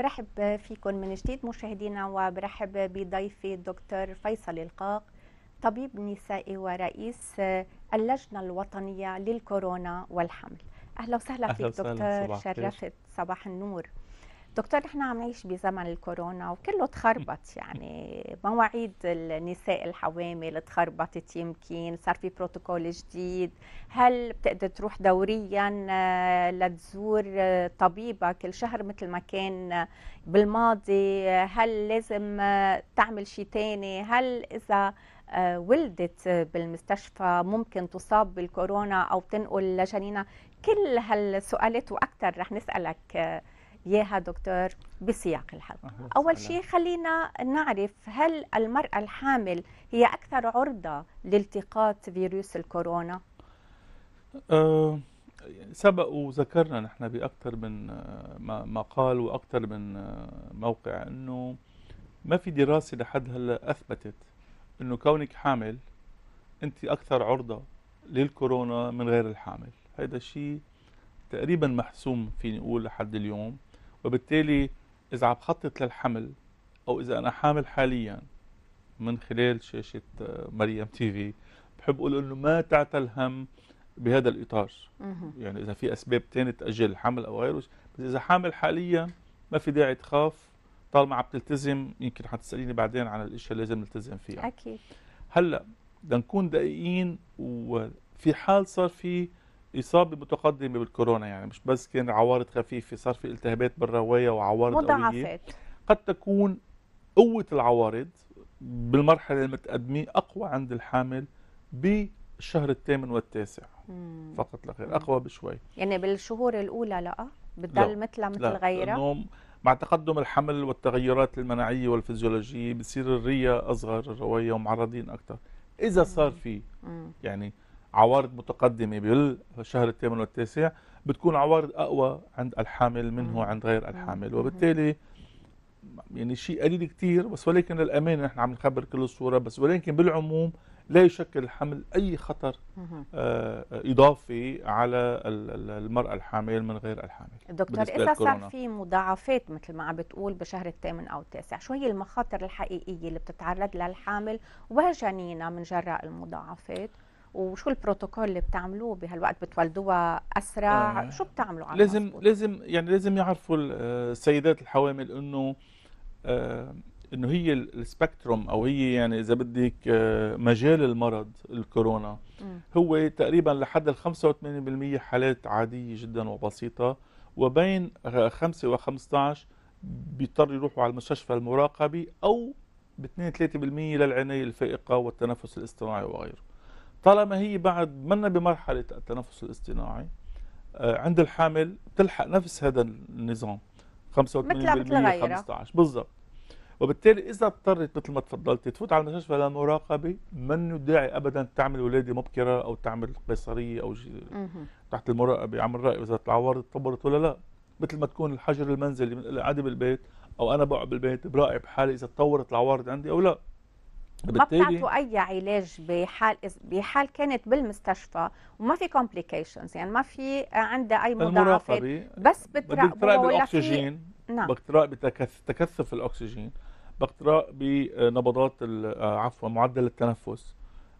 برحب فيكم من جديد مشاهدينا وبرحب بضيفي الدكتور فيصل القاق طبيب نسائي ورئيس اللجنة الوطنية للكورونا والحمل أهلا وسهلا أهلا فيك دكتور صباح شرفت صباح النور دكتور نحن عم نعيش بزمن الكورونا وكله تخربط يعني مواعيد النساء الحوامل تخربطت يمكن صار في بروتوكول جديد هل بتقدر تروح دوريا آه، لتزور آه، طبيبة كل شهر مثل ما كان بالماضي هل لازم آه، تعمل شيء ثاني هل إذا ولدت بالمستشفى ممكن تصاب بالكورونا أو تنقل لجنينها كل هالسؤالات وأكثر رح نسألك ياها دكتور بسياق الحلقه. اول شيء خلينا نعرف هل المراه الحامل هي اكثر عرضه لالتقاط فيروس الكورونا؟ أه سبق وذكرنا نحن باكثر من أه، مقال واكثر من أه، موقع انه ما في دراسه لحد هلا اثبتت انه كونك حامل انت اكثر عرضه للكورونا من غير الحامل هذا الشيء تقريبا محسوم فيني اقول لحد اليوم وبالتالي إذا عم بخطط للحمل أو إذا أنا حامل حاليا من خلال شاشة آه، مريم تي في بحب أقول إنه ما تعتى الهم بهذا الإطار يعني إذا في أسباب تانية تأجل الحمل أو غيره بس إذا حامل حاليا ما في داعي تخاف طالما عم تلتزم يمكن حتساليني بعدين عن الاشياء اللي لازم نلتزم فيها اكيد هلا بدنا نكون دقيقين وفي حال صار في اصابه متقدمه بالكورونا يعني مش بس كان عوارض خفيفه صار في التهابات بالروايه وعوارض مضاعفات قد تكون قوه العوارض بالمرحله المتقدمه اقوى عند الحامل بالشهر الثامن والتاسع فقط لا غير اقوى بشوي يعني بالشهور الاولى لا بتضل مثلها مثل غيرها مع تقدم الحمل والتغيرات المناعيه والفيزيولوجيه بصير الريه اصغر الروايه ومعرضين اكثر اذا صار في يعني عوارض متقدمه بالشهر الثامن والتاسع بتكون عوارض اقوى عند الحامل منه عند غير الحامل وبالتالي يعني شيء قليل كثير بس ولكن للامانه نحن عم نخبر كل الصوره بس ولكن بالعموم لا يشكل الحمل اي خطر آه، اضافي على المراه الحامل من غير الحامل دكتور اذا صار في مضاعفات مثل ما عم بتقول بشهر الثامن او التاسع شو هي المخاطر الحقيقيه اللي بتتعرض لها الحامل وجنينه من جراء المضاعفات وشو البروتوكول اللي بتعملوه بهالوقت بتولدوها اسرع آه. شو بتعملوا على لازم مصبوط. لازم يعني لازم يعرفوا السيدات الحوامل انه آه انه هي السبكتروم او هي يعني اذا بدك آه، مجال المرض الكورونا هو تقريبا لحد ال 85% حالات عاديه جدا وبسيطه وبين 5 و 15 بيضطروا يروحوا على المستشفى المراقبه او ب 2 3% للعنايه الفائقه والتنفس الاصطناعي وغيره طالما هي بعد منا بمرحلة التنفس الاصطناعي آه، عند الحامل بتلحق نفس هذا النظام 85% مثل 15 آه. بالضبط وبالتالي اذا اضطرت مثل ما تفضلت تفوت على المستشفى لمراقبه منه داعي ابدا تعمل ولاده مبكره او تعمل قيصريه او شيء تحت المراقبه عم نراقب اذا العوارض تطورت ولا لا مثل ما تكون الحجر المنزلي قاعده بالبيت او انا بقعد بالبيت براقب حالي اذا تطورت العوارض عندي او لا ما بتعطوا اي علاج بحال بحال كانت بالمستشفى وما في كومبليكيشنز يعني ما في عندها اي مضاعفات بس بتراقبوا الاكسجين نعم باقتراء بتكثف الاكسجين باقتراء بنبضات آه، عفوا معدل التنفس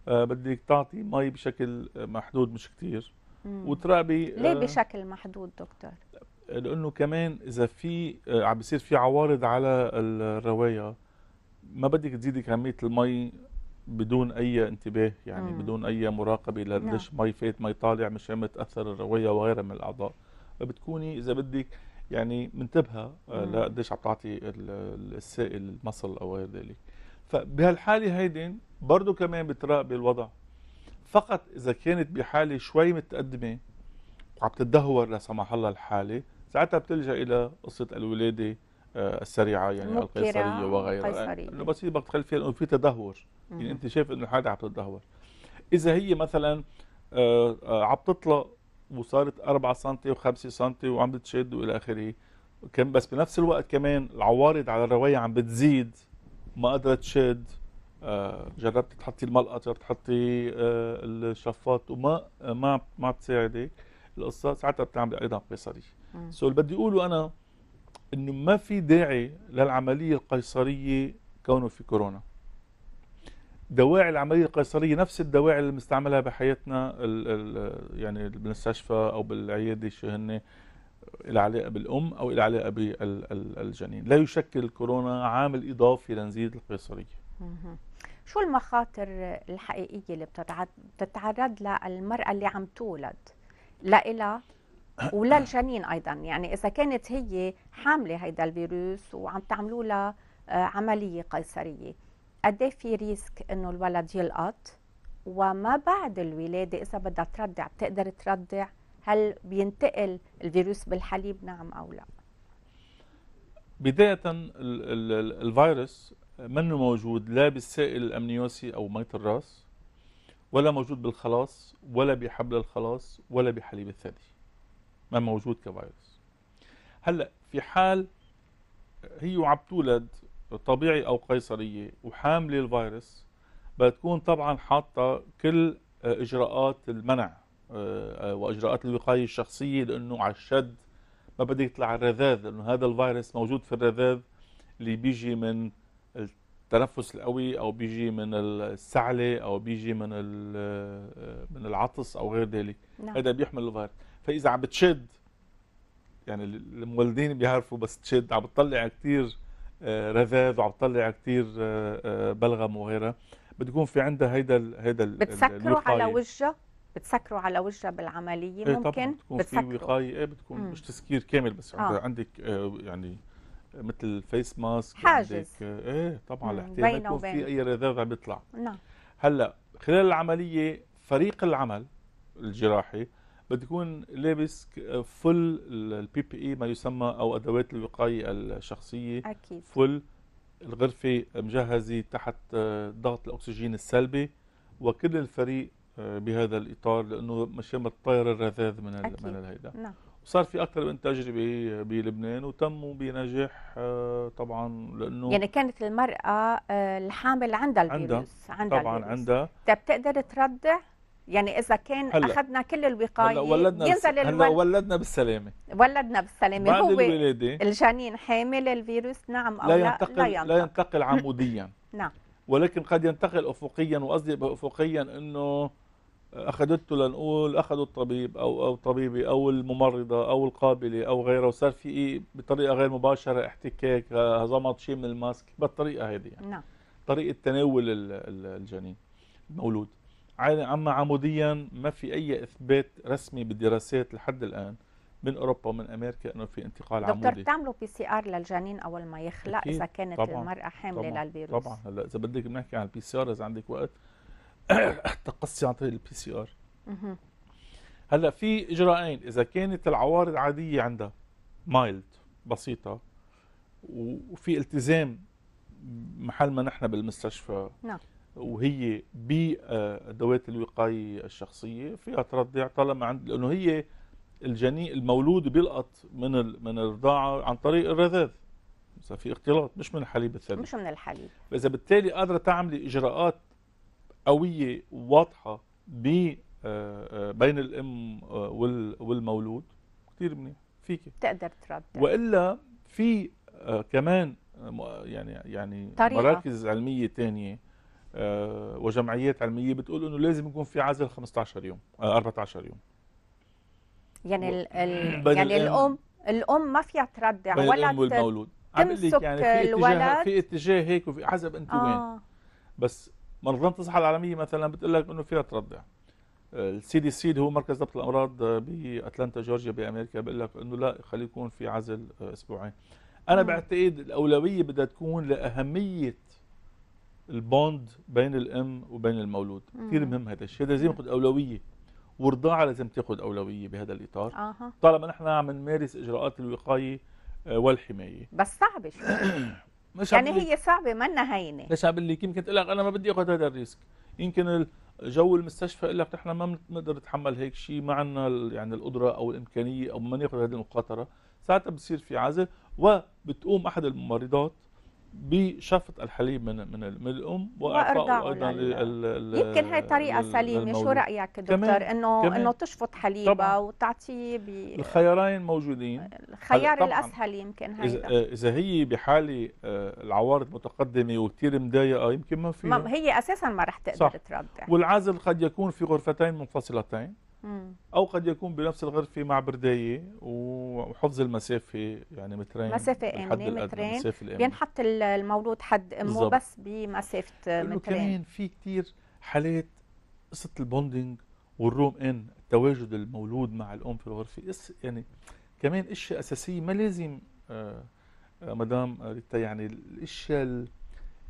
آه، بدك تعطي مي بشكل محدود مش كثير وتراقبي ليه آه، بشكل محدود دكتور؟ لانه كمان اذا في عم بيصير في عوارض على الروايه ما بدك تزيدي كميه المي بدون اي انتباه يعني مم. بدون اي مراقبه نعم. مي فات مي طالع مشان ما تاثر الرويه وغيرها من الاعضاء فبتكوني اذا بدك يعني منتبهه آه، لقديش عم تعطي السائل المصل او غير ذلك فبهالحاله هيدي برضه كمان بتراقبي الوضع فقط اذا كانت بحاله شوي متقدمه وعم تتدهور لا سمح الله الحاله ساعتها بتلجا الى قصه الولاده آه، السريعه يعني القيصريه وغيرها البسيط بتخيل فيها انه في تدهور يعني انت شايف انه الحاله عم تتدهور اذا هي مثلا آه، آه، عم تطلع وصارت 4 سم و5 سم وعم بتشد والى اخره كان بس بنفس الوقت كمان العوارض على الروايه عم بتزيد ما قدرت تشد جربت تحطي الملقط جربت تحطي الشفاط وما ما ما بتساعدك القصه ساعتها بتعمل ايضا قيصريه سو اللي بدي اقوله انا انه ما في داعي للعمليه القيصريه كونه في كورونا دواعي العمليه القيصريه نفس الدواعي اللي بنستعملها بحياتنا الـ الـ يعني بالمستشفى او بالعياده شو هن العلاقه بالام او العلاقه بالجنين لا يشكل الكورونا عامل اضافي لنزيد القيصريه شو المخاطر الحقيقيه اللي بتتعرض لها المراه اللي عم تولد لإلها وللجنين ايضا يعني اذا كانت هي حامله هيدا الفيروس وعم تعملوا لها آه، عمليه قيصريه قد إيه في ريسك انه الولد يلقط وما بعد الولاده اذا بدها تردع بتقدر تردع هل بينتقل الفيروس بالحليب نعم او لا بدايه الفيروس منه موجود لا بالسائل الامنيوسي او ميه الراس ولا موجود بالخلاص ولا بحبل الخلاص ولا بحليب الثدي ما موجود كفيروس هلا في حال هي وعم تولد طبيعي او قيصريه وحامله الفيروس بدها تكون طبعا حاطه كل اجراءات المنع آه، آه، واجراءات الوقايه الشخصيه لانه على الشد ما بدك يطلع الرذاذ لانه هذا الفيروس موجود في الرذاذ اللي بيجي من التنفس القوي او بيجي من السعله او بيجي من آه، من العطس او غير ذلك نعم. هذا بيحمل الفيروس فاذا عم بتشد يعني المولدين بيعرفوا بس تشد عم بتطلع كثير آه، رذاذ وعم بتطلع كثير آه، آه، بلغم وغيرها بتكون في عندها هيدا ال هيدا بتسكروا على وجهه بتسكروا على وجهه بالعمليه ممكن ايه طبعا بتكون بتسكروا. في وقايه ايه بتكون مم. مش تسكير كامل بس آه. عندك يعني مثل فيس ماسك حاجز عندك ايه طبعا لحتى ما يكون في اي رذاذ عم بيطلع نعم هلا خلال العمليه فريق العمل الجراحي يكون لابس فل البي بي اي ما يسمى او ادوات الوقايه الشخصيه اكيد فل الغرفه مجهزه تحت آه، ضغط الاكسجين السلبي وكل الفريق آه، بهذا الاطار لانه مشان ما تطير الرذاذ من أكيد. من الهيدا نعم وصار في اكثر من تجربه بلبنان وتموا بنجاح آه، طبعا لانه يعني كانت المراه الحامل عندها الفيروس عندها, عندها طبعا الفيروس. عندها طب تقدر تردع يعني اذا كان هلا. اخذنا كل الوقايه ولدنا ينزل بس... هلا ولدنا بالسلامه ولدنا بالسلامه بعد هو الولاده الجنين حامل الفيروس نعم او لا ينتقل لا ينتقل, لا ينتقل عموديا نعم ولكن قد ينتقل افقيا وقصدي بافقيا انه اخذته لنقول اخذوا الطبيب او او الطبيبه او الممرضه او القابله او غيرها وصار في إيه بطريقه غير مباشره احتكاك هزمت شيء من الماسك بالطريقه هذه يعني نعم طريقه تناول الجنين المولود أما عموديا ما في أي إثبات رسمي بالدراسات لحد الآن من أوروبا ومن أمريكا أنه في انتقال دكتور عمودي دكتور بتعملوا بي سي آر للجنين أول ما يخلق إذا كانت طبعًا. المرأة حاملة طبعًا. للفيروس طبعا هلا إذا بدك بنحكي عن البي سي آر إذا عندك وقت تقصي عن طريق البي سي آر هلا في إجراءين إذا كانت العوارض عادية عندها مايلد بسيطة وفي التزام محل ما نحن بالمستشفى نعم وهي بادوات الوقايه الشخصيه فيها ترضع طالما عند لانه هي الجنين المولود بيلقط من ال... من الرضاعه عن طريق الرذاذ في اختلاط مش من الحليب الثدي مش من الحليب فاذا بالتالي قادره تعملي اجراءات قويه واضحه ب آه، آه، بين الام آه، والمولود كثير منيح فيك تقدر ترد والا في كمان يعني يعني طريقة. مراكز علميه ثانيه آه، وجمعيات علميه بتقول انه لازم يكون في عزل 15 يوم 14 آه، يوم يعني ال ال يعني الام الام ما فيها تردع يعني بين ولا الام والمولود تمسك يعني في الولد في اتجاه هيك وفي حسب انت آه. وين بس منظمه الصحه العالميه مثلا بتقول لك انه فيها تردع السي دي سي هو مركز ضبط الامراض باتلانتا جورجيا بامريكا بقول لك انه لا خليه يكون في عزل آه، اسبوعين انا بعتقد الاولويه بدها تكون لاهميه البوند بين الام وبين المولود كثير مهم هذا الشيء لازم ياخذ اولويه ورضاعة لازم تاخذ اولويه بهذا الاطار آه. طالما نحن عم نمارس اجراءات الوقايه آه، والحمايه بس صعبه شوي مش يعني هي صعبه ما هينه ليش عم بقول لك يمكن تقول لك انا ما بدي اخذ هذا الريسك يمكن جو المستشفى يقول لك نحن ما بنقدر نتحمل هيك شيء ما عندنا يعني القدره او الامكانيه او ما ناخذ هذه المخاطره ساعتها بصير في عزل وبتقوم احد الممرضات بشفط الحليب من من, من الام واعطائه ايضا يعني. يمكن هي طريقه سليمه شو رايك دكتور انه انه تشفط حليبها وتعطيه ب الخيارين موجودين الخيار الاسهل يمكن هيدا اذا آه، هي بحاله آه، العوارض متقدمه وكثير مضايقه آه، يمكن ما فيها هي اساسا ما رح تقدر صح. ترضع والعزل قد يكون في غرفتين منفصلتين او قد يكون بنفس الغرفه مع بردايه وحفظ المسافه يعني مترين مسافه امنه مترين المسافة الأمنة. بينحط المولود حد امه بس بمسافه مترين كمان في كثير حالات قصه البوندنج والروم ان تواجد المولود مع الام في الغرفه يعني كمان اشياء اساسيه ما لازم آآ آه، آآ آه، مدام يعني الاشياء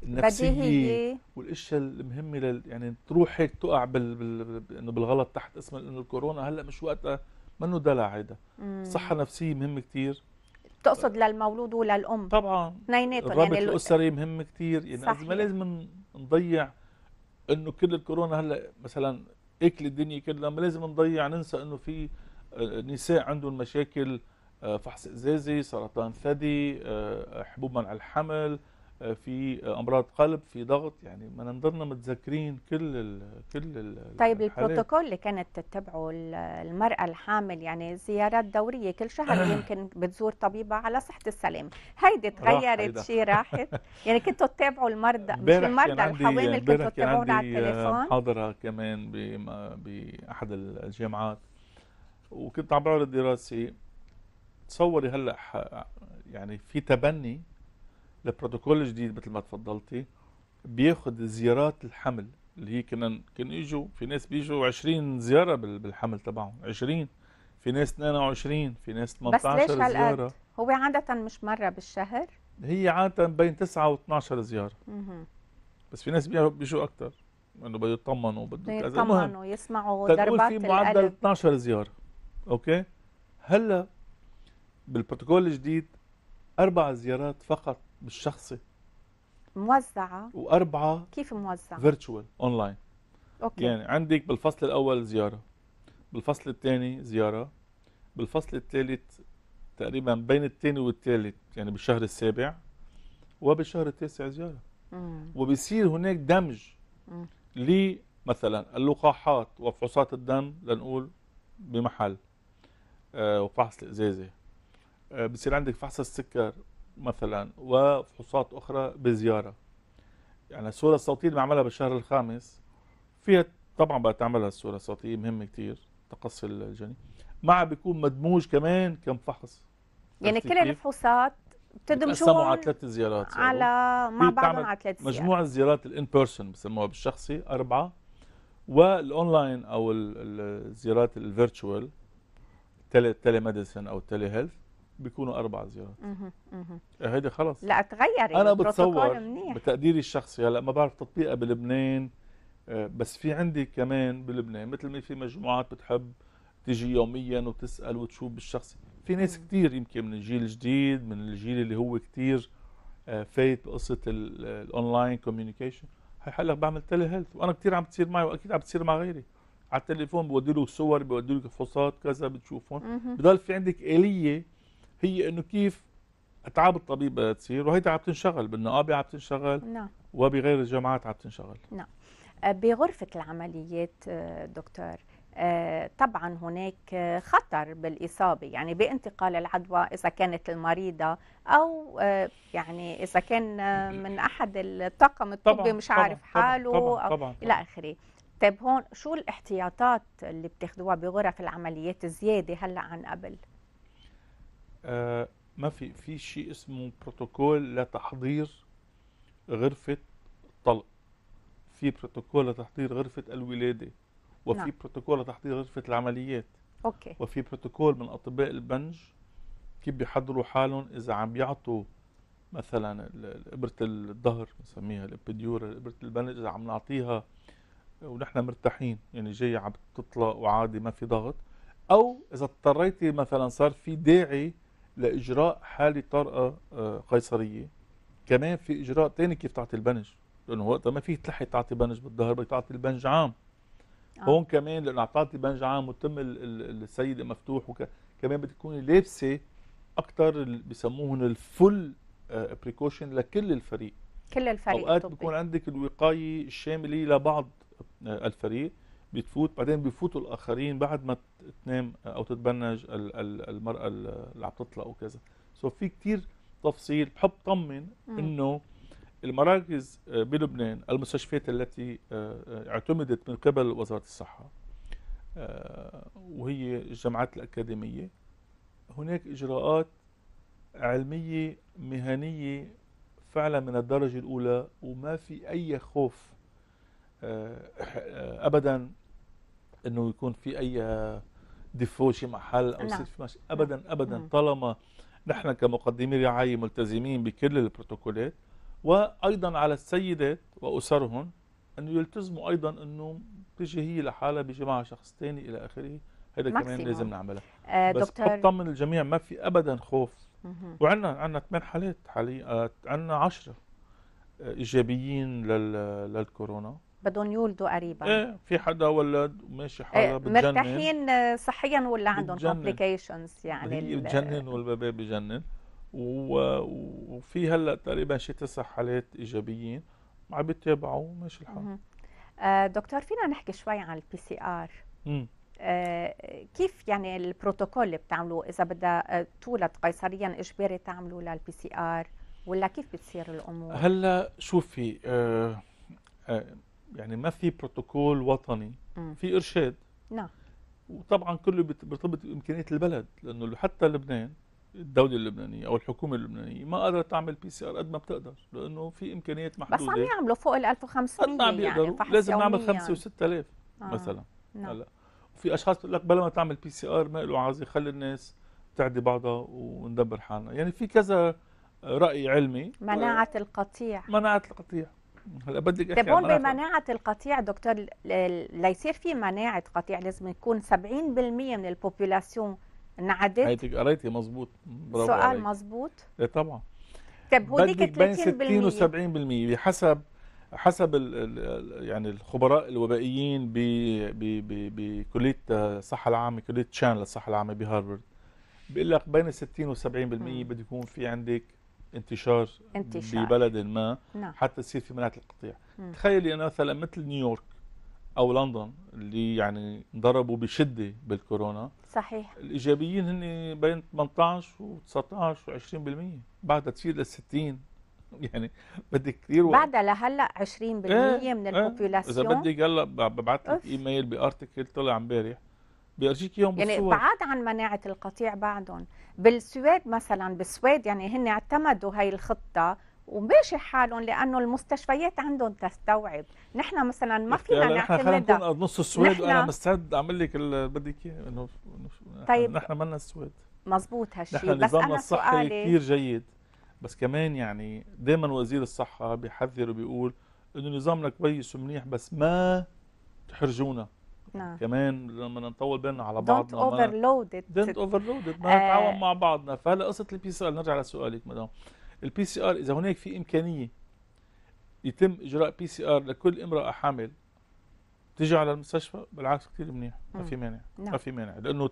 النفسيه والاشياء المهمه لل... يعني تروح هيك تقع بال... بال... انه بالغلط تحت اسم انه الكورونا هلا مش وقتها منه دلع هيدا الصحه النفسيه مهمه كثير بتقصد للمولود وللام طبعا اثنيناتهم يعني الرابط يعني الاسري مهم كثير يعني صحيح. ما لازم نضيع انه كل الكورونا هلا مثلا اكل الدنيا كلها ما لازم نضيع ننسى انه في آه، نساء عندهم مشاكل آه، فحص ازازي سرطان ثدي آه، حبوب منع الحمل آه، في آه، امراض قلب في ضغط يعني ما نضلنا متذكرين كل الـ كل الـ طيب الحالات. البروتوكول اللي كانت تتبعه المراه الحامل يعني زيارات دوريه كل شهر يمكن بتزور طبيبه على صحه السلام هيدي تغيرت شيء راحت يعني كنتوا تتابعوا المرضى مش المرضى الحوامل كنتوا تتابعون على آه، التليفون محاضره كمان باحد الجامعات وكنت عم بعرض دراسه تصوري هلا يعني في تبني البروتوكول الجديد مثل ما تفضلتي بياخد زيارات الحمل اللي هي كنا كان يجوا في ناس بيجوا 20 زياره بالحمل تبعهم 20 في ناس 22 في ناس 18 بس ليش زياره هالقد؟ هو عاده مش مره بالشهر هي عاده بين 9 و12 زياره مه. بس في ناس بيجوا اكثر انه بده يطمنوا بده يطمنوا يسمعوا ضربات في معدل 12 زياره اوكي هلا بالبروتوكول الجديد اربع زيارات فقط بالشخصي موزعه واربعه كيف موزعه؟ فيرتشوال اونلاين اوكي يعني عندك بالفصل الاول زياره بالفصل الثاني زياره بالفصل الثالث تقريبا بين الثاني والثالث يعني بالشهر السابع وبالشهر التاسع زياره وبيصير وبصير هناك دمج لمثلا اللقاحات وفحوصات الدم لنقول بمحل آه وفحص الازازه آه بصير عندك فحص السكر مثلا وفحوصات أخرى بزيارة يعني الصورة الصوتية اللي بعملها بالشهر الخامس فيها طبعا بقى تعملها الصورة الصوتية مهمة كتير تقصي الجنين مع بيكون مدموج كمان كم فحص يعني كل الفحوصات بتدمجوهم على ثلاث زيارات يعني على مع بعضهم على ثلاث زيارات مجموع الزيارات الان بيرسون بسموها بالشخصي أربعة والاونلاين او الزيارات الفيرتشوال تيلي ميديسن او تلي هيلث بيكونوا اربع زيارات اها هيدي خلص لا اتغير انا بتصور بتقديري الشخصي هلا ما بعرف تطبيقها بلبنان آه، بس في عندي كمان بلبنان مثل ما في مجموعات بتحب تيجي يوميا وتسال وتشوف بالشخص في ناس كثير يمكن من الجيل الجديد من الجيل اللي هو كثير آه، فايت بقصه الاونلاين كوميونيكيشن حلق بعمل تيلي هيلث وانا كثير عم بتصير معي واكيد عم بتصير مع غيري على التليفون بودي له صور بودي له فحوصات كذا بتشوفهم بضل في عندك اليه هي انه كيف اتعاب الطبيب بدها تصير وهيدا عم تنشغل بالنقابه عم تنشغل نعم وبغير الجامعات عم تنشغل نعم آه، بغرفه العمليات آه، دكتور آه، طبعا هناك خطر بالإصابة يعني بانتقال العدوى إذا كانت المريضة أو يعني إذا كان من أحد الطاقم الطبي طبعًا مش عارف طبعًا حاله طبعًا أو طبعًا إلى آخره طيب هون شو الاحتياطات اللي بتاخذوها بغرف العمليات زيادة هلأ عن قبل؟ آه ما في في شيء اسمه بروتوكول لتحضير غرفه الطلق في بروتوكول لتحضير غرفه الولاده وفي نعم. بروتوكول لتحضير غرفه العمليات اوكي وفي بروتوكول من اطباء البنج كيف بيحضروا حالهم اذا عم يعطوا مثلا ابره الظهر بنسميها الابيديورا ابره البنج اذا عم نعطيها ونحن مرتاحين يعني جاي عم تطلق وعادي ما في ضغط او اذا اضطريتي مثلا صار في داعي لاجراء حاله طرقه آه، قيصريه كمان في اجراء تاني كيف تعطي البنج لانه وقتها ما فيك تلحي تعطي بنج بالظهر بدك تعطي البنج عام آه. هون كمان لانه تعطي بنج عام وتم السيده مفتوح وك... كمان بدك تكوني لابسه اكثر بسموهم الفل بريكوشن آه، لكل الفريق كل الفريق اوقات بتكون بيكون عندك الوقايه الشامله لبعض آه، الفريق بتفوت بعدين بيفوتوا الاخرين بعد ما تنام او تتبنج المراه اللي عم تطلع وكذا سو في كثير تفصيل بحب طمن انه المراكز بلبنان المستشفيات التي آه، آه، اعتمدت من قبل وزاره الصحه آه، وهي الجامعات الاكاديميه هناك اجراءات علميه مهنيه فعلا من الدرجه الاولى وما في اي خوف ابدا انه يكون في اي آه، ديفو محل او يصير في مش... ابدا ابدا مم. طالما نحن كمقدمي رعايه ملتزمين بكل البروتوكولات وايضا على السيدات واسرهن انه يلتزموا ايضا انه تيجي هي لحالها بيجي معها شخص ثاني الى اخره هذا كمان لازم نعملها آه بس دكتور اطمن الجميع ما في ابدا خوف وعندنا عندنا ثمان حالات حاليا آه، عندنا 10 ايجابيين لل... للكورونا بدهم يولدوا قريبا ايه في حدا ولد وماشي إيه، حالها إيه بتجنن مرتاحين آه، صحيا ولا عندهم كومبليكيشنز يعني هي بتجنن والبيبي بجنن وفي هلا تقريبا شي تسع حالات ايجابيين عم بيتابعوا وماشي الحال آه دكتور فينا نحكي شوي عن البي سي ار كيف يعني البروتوكول اللي بتعملوه اذا بدها آه، تولد قيصريا اجباري تعملوا للبي سي ار ولا كيف بتصير الامور هلا شوفي آه آه يعني ما في بروتوكول وطني م. في ارشاد نعم وطبعا كله بيرتبط بامكانيات البلد لانه حتى لبنان الدوله اللبنانيه او الحكومه اللبنانيه ما قدرت تعمل بي سي ار قد ما بتقدر لانه في امكانيات محدوده بس عم يعملوا فوق ال 1500 عم بيقدروا يعني لازم نعمل 5 و6000 آه. مثلا نعم. هلا وفي اشخاص بتقول لك بلا ما تعمل بي سي ار ما له عازي خلي الناس تعدي بعضها وندبر حالنا يعني في كذا راي علمي مناعه القطيع مناعه القطيع هلا بدك احكي طيب، تبون بمناعه القطيع دكتور ليصير في مناعه قطيع لازم يكون 70% من البوبولاسيون انعدت هيدك قريتي مضبوط برافو سؤال مضبوط؟ ايه طبعا طيب هونيك 30% بين 60 و70% بحسب حسب الـ الـ يعني الخبراء الوبائيين بكليه آه، الصحه العامه كليه تشان للصحه العامه بهارفرد بيقول لك بين 60 و70% بده يكون في عندك انتشار انتشار ببلد ما نعم. حتى تصير في مناعه القطيع تخيلي انا مثلا مثل نيويورك او لندن اللي يعني ضربوا بشده بالكورونا صحيح الايجابيين هن بين 18 و19 و20% بعدها تصير لل 60 يعني بدك كثير وقت بعدها لهلا 20% إيه، من إيه. البوبولاسيون اذا بدك هلا ببعث لك ايميل بارتكل طلع امبارح بيرجيك اياهم يعني بالصور. بعاد عن مناعه القطيع بعدهم بالسويد مثلا بالسويد يعني هن اعتمدوا هاي الخطه وماشي حالهم لانه المستشفيات عندهم تستوعب نحن مثلا ما فينا نعتمد نحن نص السويد وانا مستعد اعمل لك اللي بدك اياه انه طيب نحن مالنا السويد مزبوط هالشيء بس انا الصحي سؤالي كثير جيد بس كمان يعني دائما وزير الصحه بيحذر وبيقول انه نظامنا كويس ومنيح بس ما تحرجونا نعم. كمان لما نطول بالنا على بعضنا دونت اوفرلودد دونت اوفرلودد ما نتعاون آه. مع بعضنا فهلا قصه البي سي ار نرجع لسؤالك مدام البي سي ار اذا هناك في امكانيه يتم اجراء بي سي ار لكل امراه حامل تيجي على المستشفى بالعكس كثير منيح ما في مانع ما نعم. في مانع لانه 80%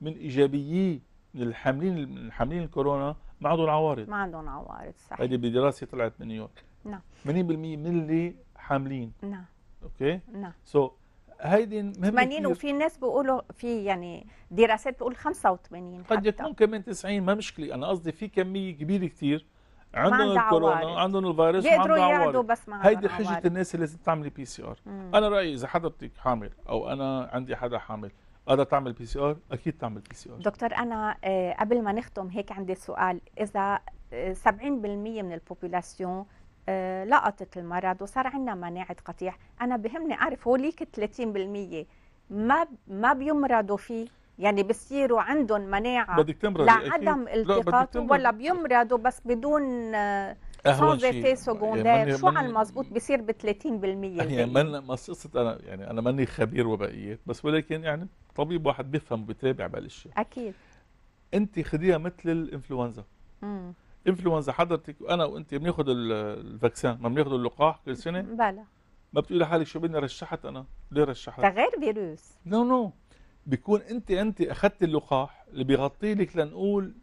من ايجابيي الحاملين الحاملين الكورونا ما عندهم عوارض ما عندهم عوارض صح هيدي بدراسه طلعت من نيويورك نعم 80% من اللي حاملين نعم اوكي نعم سو so هيدي مهمه 80 وفي ناس بيقولوا في يعني دراسات بتقول 85 قد يكون كمان 90 ما مشكله انا قصدي في كميه كبيره كثير عندهم الكورونا عندهم الفيروس بيقدروا يقعدوا بس مع هيدي حجه عوارد. الناس اللي لازم تعملي بي سي ار انا رايي اذا حدا حامل او انا عندي حدا حامل قادر تعمل بي سي ار اكيد تعمل بي سي ار دكتور انا آه، قبل ما نختم هيك عندي سؤال اذا 70% آه، من البوبولاسيون آه، لقطت المرض وصار عندنا مناعه قطيع انا بهمني اعرف هو ليك 30% ما ما بيمرضوا فيه يعني بصيروا عندهم مناعه بدك تمرضي لعدم التقاطه ولا بيمرضوا بس بدون آه، اهون شيء يعني شو على المضبوط بصير ب 30% يعني من قصه انا يعني انا ماني خبير وبقيت بس ولكن يعني طبيب واحد بيفهم وبيتابع بهالشيء اكيد انت خديها مثل الانفلونزا انفلونزا حضرتك وانا وانت بناخذ الفاكسان ما بناخذ اللقاح كل سنه بلى ما بتقولي لحالك شو بدنا رشحت انا ليه رشحت تغير فيروس نو نو بيكون انت انت اخذت اللقاح اللي بيغطي لك لنقول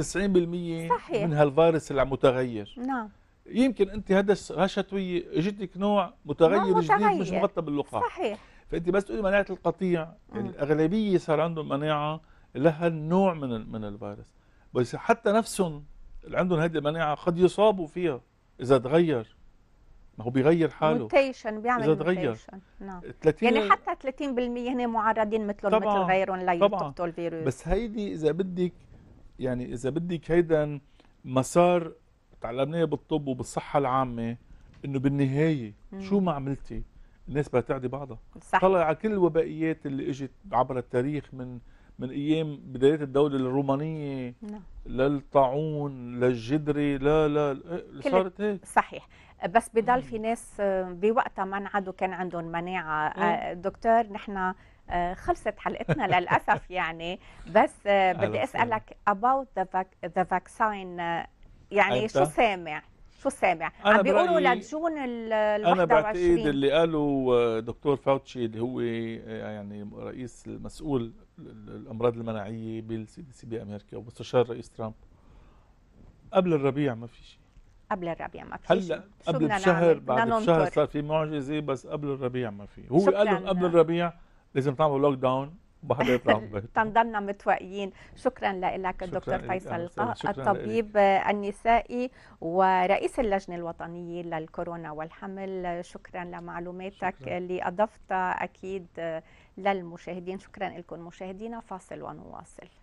90% صحيح. من هالفيروس اللي متغير نعم يمكن انت هذا هالشتويه اجتك نوع متغير, متغير جديد مش مغطى باللقاح صحيح فانت بس تقولي مناعه القطيع نعم. الاغلبيه صار عندهم مناعه لها النوع من من الفيروس بس حتى نفسهم اللي عندهم هذه المناعه قد يصابوا فيها اذا تغير ما هو بيغير حاله موتيشن بيعمل اذا تغير نعم يعني حتى 30% هن معرضين مثلهم مثل غيرهم ليلتقطوا الفيروس بس هيدي اذا بدك يعني اذا بدك هيدا مسار تعلمناه بالطب وبالصحه العامه انه بالنهايه مم. شو ما عملتي الناس بتعدي بعضها صح. طلع على كل الوبائيات اللي اجت عبر التاريخ من من ايام بدايات الدوله الرومانيه نعم للطاعون للجدري لا لا صارت هيك صحيح بس بضل في ناس آه، بوقتها ما عادوا كان عندهم مناعه آه، إيه. دكتور نحن آه، خلصت حلقتنا للاسف يعني بس بدي اسالك about ذا vac the vaccine يعني شو سامع شو سامع عم بيقولوا ال 21 انا بعتقد اللي قاله آه، دكتور فاوتشي اللي هو آه، يعني رئيس المسؤول الامراض المناعيه بالسي دي سي بامريكا ومستشار رئيس ترامب قبل الربيع ما في شيء قبل الربيع ما في هلا قبل شهر بعد شهر صار في معجزه بس قبل الربيع ما في هو قال لهم قبل الربيع لازم تعملوا لوك داون بحضرتك تنضلنا متوائيين شكرا لك الدكتور فيصل الطبيب لك. النسائي ورئيس اللجنه الوطنيه للكورونا والحمل شكرا لمعلوماتك شكرا. اللي اضفتها اكيد للمشاهدين شكرا لكم مشاهدينا فاصل ونواصل